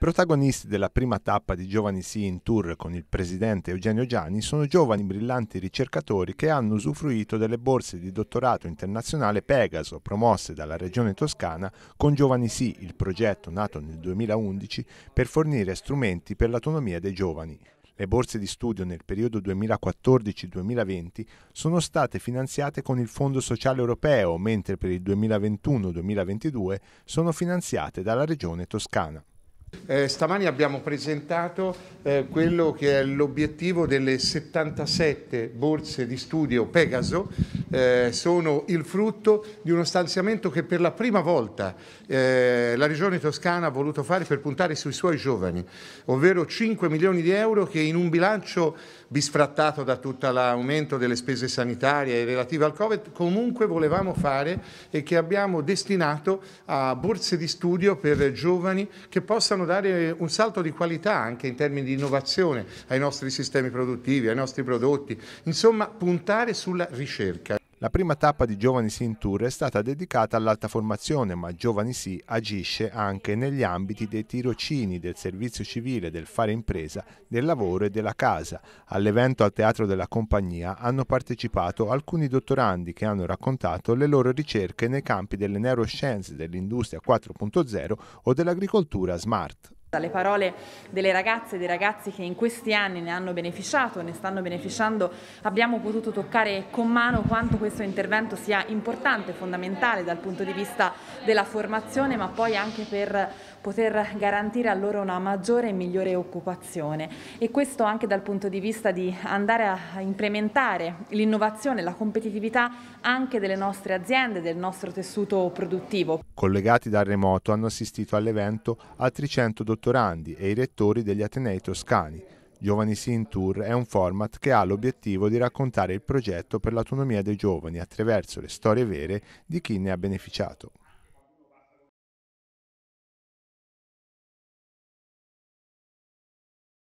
Protagonisti della prima tappa di Giovani Sì in Tour con il presidente Eugenio Gianni sono giovani brillanti ricercatori che hanno usufruito delle borse di dottorato internazionale Pegaso promosse dalla regione toscana con Giovani Sì, il progetto nato nel 2011 per fornire strumenti per l'autonomia dei giovani. Le borse di studio nel periodo 2014-2020 sono state finanziate con il Fondo Sociale Europeo, mentre per il 2021-2022 sono finanziate dalla Regione Toscana. Eh, stamani abbiamo presentato eh, quello che è l'obiettivo delle 77 borse di studio Pegaso eh, sono il frutto di uno stanziamento che per la prima volta eh, la Regione Toscana ha voluto fare per puntare sui suoi giovani, ovvero 5 milioni di euro che in un bilancio bisfrattato da tutto l'aumento delle spese sanitarie relative al Covid comunque volevamo fare e che abbiamo destinato a borse di studio per giovani che possano dare un salto di qualità anche in termini di innovazione ai nostri sistemi produttivi, ai nostri prodotti, insomma puntare sulla ricerca. La prima tappa di Giovani Sin Tour è stata dedicata all'alta formazione, ma Giovani Sì agisce anche negli ambiti dei tirocini, del servizio civile, del fare impresa, del lavoro e della casa. All'evento al Teatro della Compagnia hanno partecipato alcuni dottorandi che hanno raccontato le loro ricerche nei campi delle neuroscienze, dell'industria 4.0 o dell'agricoltura smart. Dalle parole delle ragazze e dei ragazzi che in questi anni ne hanno beneficiato, ne stanno beneficiando, abbiamo potuto toccare con mano quanto questo intervento sia importante, fondamentale dal punto di vista della formazione, ma poi anche per poter garantire a loro una maggiore e migliore occupazione. E questo anche dal punto di vista di andare a implementare l'innovazione, la competitività anche delle nostre aziende, del nostro tessuto produttivo. Collegati dal remoto hanno assistito all'evento altri 100 dottori dottorandi e i rettori degli Atenei toscani. Giovani Sì Tour è un format che ha l'obiettivo di raccontare il progetto per l'autonomia dei giovani attraverso le storie vere di chi ne ha beneficiato.